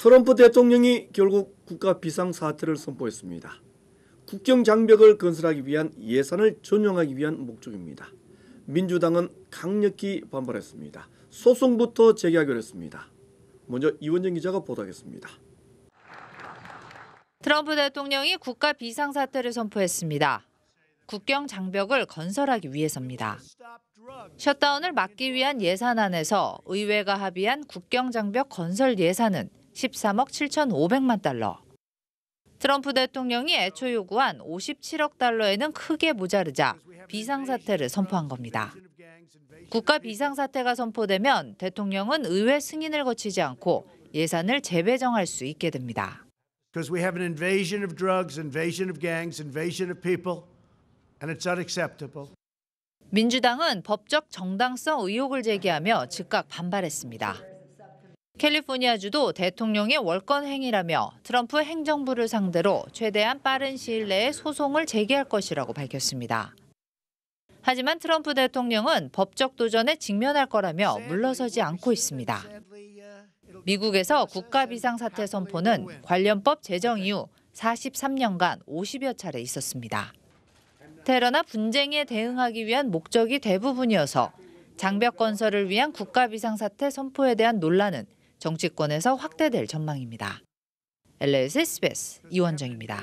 트럼프 대통령이 결국 국가 비상사태를 선포했습니다. 국경 장벽을 건설하기 위한 예산을 전용하기 위한 목적입니다. 민주당은 강력히 반발했습니다. 소송부터 재개하기로 했습니다. 먼저 이원정 기자가 보도하겠습니다. 트럼프 대통령이 국가 비상사태를 선포했습니다. 국경 장벽을 건설하기 위해서입니다. 셧다운을 막기 위한 예산안에서 의회가 합의한 국경 장벽 건설 예산은 13억 7,500만 달러. 트럼프 대통령이 애초 요구한 57억 달러에는 크게 모자르자 비상사태를 선포한 겁니다. 국가 비상사태가 선포되면 대통령은 의회 승인을 거치지 않고 예산을 재배정할 수 있게 됩니다. 민주당은 법적 정당성 의혹을 제기하며 즉각 반발했습니다. 캘리포니아주도 대통령의 월권 행위라며 트럼프 행정부를 상대로 최대한 빠른 시일 내에 소송을 제기할 것이라고 밝혔습니다. 하지만 트럼프 대통령은 법적 도전에 직면할 거라며 물러서지 않고 있습니다. 미국에서 국가 비상사태 선포는 관련법 제정 이후 43년간 50여 차례 있었습니다. 테러나 분쟁에 대응하기 위한 목적이 대부분이어서 장벽 건설을 위한 국가 비상사태 선포에 대한 논란은 정치권에서 확대될 전망입니다. LS SBS 이원정입니다.